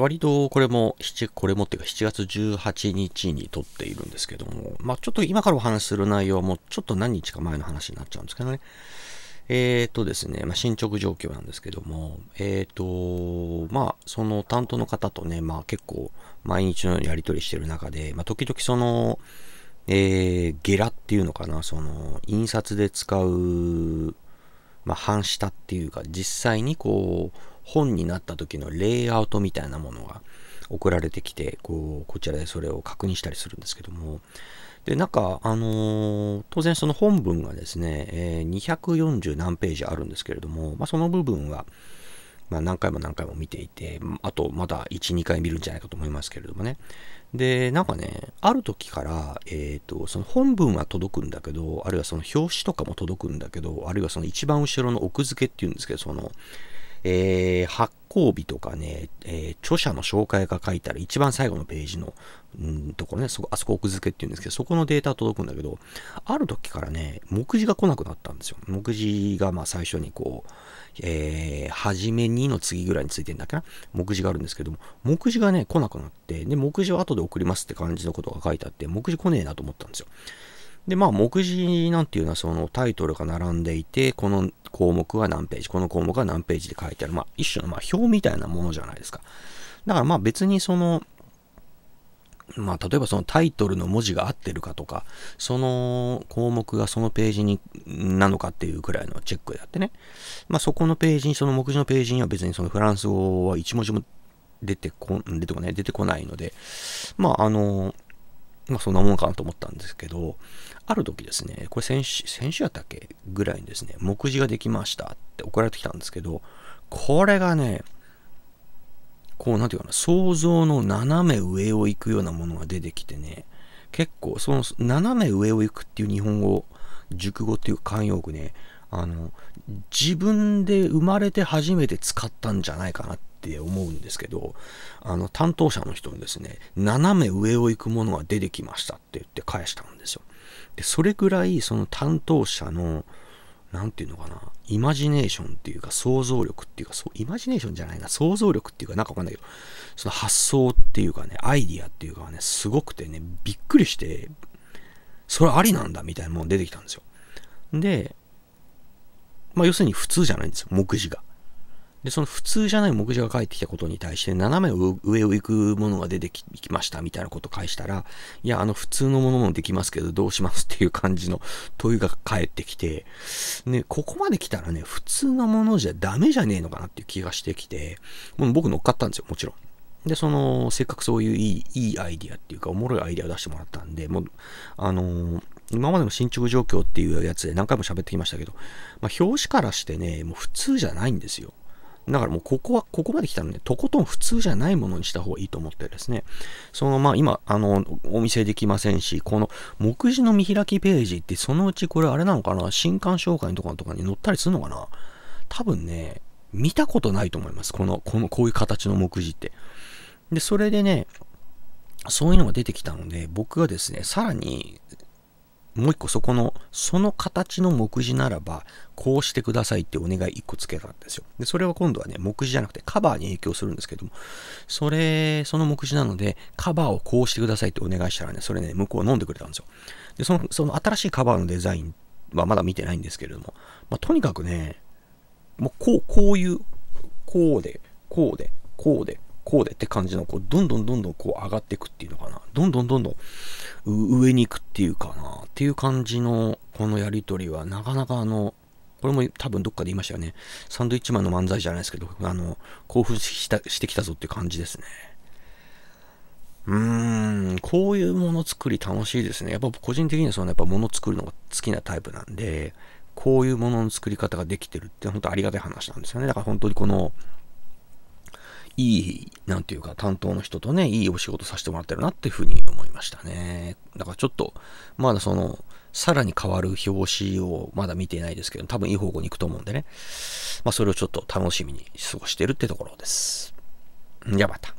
割とこれも、これもっていうか7月18日に撮っているんですけども、まあちょっと今からお話しする内容もちょっと何日か前の話になっちゃうんですけどね。えっ、ー、とですね、まあ、進捗状況なんですけども、えっ、ー、と、まあ、その担当の方とね、まあ結構毎日のようにやり取りしてる中で、まあ時々その、えー、ゲラっていうのかな、その、印刷で使う、まあ、半下っていうか、実際にこう、本になった時のレイアウトみたいなものが送られてきて、こう、こちらでそれを確認したりするんですけども、で、なんか、あのー、当然その本文がですね、えー、240何ページあるんですけれども、まあ、その部分は、まあ、何回も何回も見ていて、あとまだ1、2回見るんじゃないかと思いますけれどもね。で、なんかね、ある時から、えっ、ー、と、その本文は届くんだけど、あるいはその表紙とかも届くんだけど、あるいはその一番後ろの奥付けっていうんですけど、その、えー、発行日とかね、えー、著者の紹介が書いたら一番最後のページの、んところね、そこ、あそこ奥付けっていうんですけど、そこのデータ届くんだけど、ある時からね、目次が来なくなったんですよ。目次がまあ最初にこう、えー、じめにの次ぐらいについてんだっけな目次があるんですけども、目次がね、来なくなって、で、目次は後で送りますって感じのことが書いてあって、目次来ねえなと思ったんですよ。で、まあ、目次なんていうのは、そのタイトルが並んでいて、この項目は何ページ、この項目は何ページで書いてある。まあ、一種のまあ表みたいなものじゃないですか。だからまあ別にその、まあ、例えばそのタイトルの文字が合ってるかとか、その項目がそのページになのかっていうくらいのチェックであってね。まあ、そこのページに、その目次のページには別にそのフランス語は一文字も出てこ、出てこない、出てこないので、まあ、あの、まあそんなもんかなと思ったんですけど、ある時ですね、これ先週、先週やったっけぐらいにですね、目次ができましたって送られてきたんですけど、これがね、こう、なんていうかな、想像の斜め上を行くようなものが出てきてね、結構、その、斜め上を行くっていう日本語、熟語っていう慣用句ね、あの、自分で生まれて初めて使ったんじゃないかなっって思うんですけど、あの、担当者の人にですね、斜め上を行くものが出てきましたって言って返したんですよ。で、それぐらい、その担当者の、何て言うのかな、イマジネーションっていうか想像力っていうか、そう、イマジネーションじゃないな、想像力っていうか、なんかわかんないけど、その発想っていうかね、アイディアっていうかね、すごくてね、びっくりして、それありなんだみたいなもの出てきたんですよ。で、まあ要するに普通じゃないんですよ、目次が。で、その普通じゃない目次が返ってきたことに対して、斜め上を行くものが出てきましたみたいなこと返したら、いや、あの普通のものもできますけど、どうしますっていう感じの問いが返ってきて、ね、ここまで来たらね、普通のものじゃダメじゃねえのかなっていう気がしてきて、もう僕乗っかったんですよ、もちろん。で、その、せっかくそういういい、いいアイディアっていうか、おもろいアイディアを出してもらったんで、もう、あのー、今までの進捗状況っていうやつで何回も喋ってきましたけど、まあ、表紙からしてね、もう普通じゃないんですよ。だからもうここは、ここまで来たのね、とことん普通じゃないものにした方がいいと思ってですね、そのまあ今、あの、お見せできませんし、この目次の見開きページってそのうちこれあれなのかな、新刊紹介のところとかに載ったりするのかな多分ね、見たことないと思います。この、この、こういう形の目次って。で、それでね、そういうのが出てきたので、僕がですね、さらに、もう一個そこの、その形の目次ならば、こうしてくださいってお願い一個つけたんですよ。で、それは今度はね、目次じゃなくてカバーに影響するんですけども、それ、その目次なので、カバーをこうしてくださいってお願いしたらね、それね、向こう飲んでくれたんですよ。で、その、その新しいカバーのデザインはまだ見てないんですけれども、まあ、とにかくね、もうこう、こういう、こうで、こうで、こうで、こうでって感じの、こう、どんどんどんどんこう上がっていくっていうのかな。どんどんどんどん上に行くっていうかな。っていう感じの、このやりとりは、なかなかあの、これも多分どっかで言いましたよね。サンドイッチマンの漫才じゃないですけど、あの、興奮したしてきたぞって感じですね。うーん、こういうもの作り楽しいですね。やっぱ個人的にはその、やっぱもの作るのが好きなタイプなんで、こういうものの作り方ができてるって本当ありがたい話なんですよね。だから本当にこの、いい、なんていうか、担当の人とね、いいお仕事させてもらってるなっていうふうに思いましたね。だからちょっと、まだその、さらに変わる表紙をまだ見てないですけど、多分いい方向に行くと思うんでね。まあ、それをちょっと楽しみに過ごしてるってところです。じゃあまた。